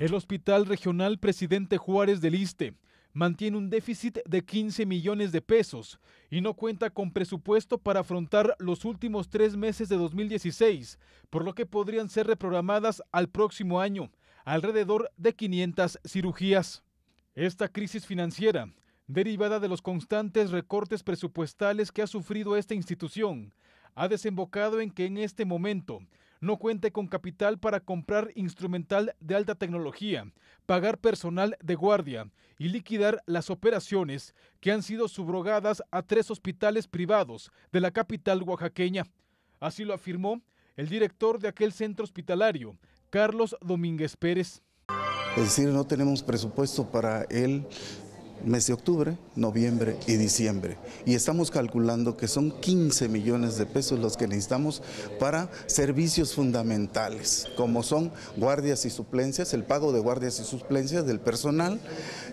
El Hospital Regional Presidente Juárez del este mantiene un déficit de 15 millones de pesos y no cuenta con presupuesto para afrontar los últimos tres meses de 2016, por lo que podrían ser reprogramadas al próximo año alrededor de 500 cirugías. Esta crisis financiera, derivada de los constantes recortes presupuestales que ha sufrido esta institución, ha desembocado en que en este momento no cuente con capital para comprar instrumental de alta tecnología, pagar personal de guardia y liquidar las operaciones que han sido subrogadas a tres hospitales privados de la capital oaxaqueña. Así lo afirmó el director de aquel centro hospitalario, Carlos Domínguez Pérez. Es decir, no tenemos presupuesto para él mes de octubre, noviembre y diciembre. Y estamos calculando que son 15 millones de pesos los que necesitamos para servicios fundamentales, como son guardias y suplencias, el pago de guardias y suplencias del personal,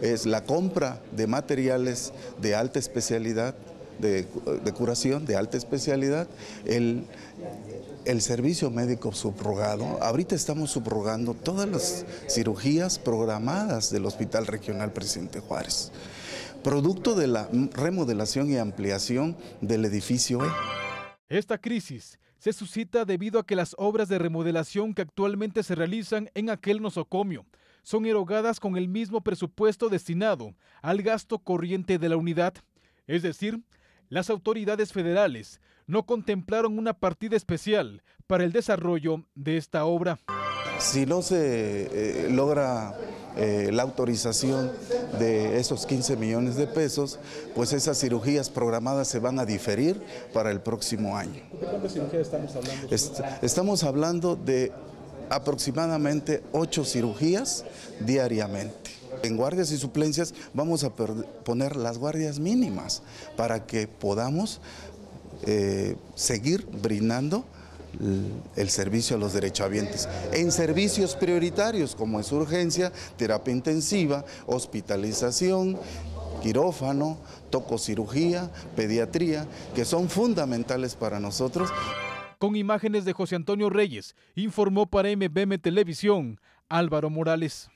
es la compra de materiales de alta especialidad, de, curación de alta especialidad, el, el servicio médico subrogado. Ahorita estamos subrogando todas las cirugías programadas del Hospital Regional Presidente Juárez, producto de la remodelación y ampliación del edificio E. Esta crisis se suscita debido a que las obras de remodelación que actualmente se realizan en aquel nosocomio son erogadas con el mismo presupuesto destinado al gasto corriente de la unidad, es decir, las autoridades federales no contemplaron una partida especial para el desarrollo de esta obra. Si no se eh, logra eh, la autorización de esos 15 millones de pesos, pues esas cirugías programadas se van a diferir para el próximo año. ¿De cuántas cirugías estamos hablando? estamos hablando de aproximadamente ocho cirugías diariamente. En guardias y suplencias vamos a poner las guardias mínimas para que podamos eh, seguir brindando el servicio a los derechohabientes en servicios prioritarios como es urgencia, terapia intensiva, hospitalización, quirófano, tococirugía, pediatría, que son fundamentales para nosotros. Con imágenes de José Antonio Reyes, informó para MBM Televisión Álvaro Morales.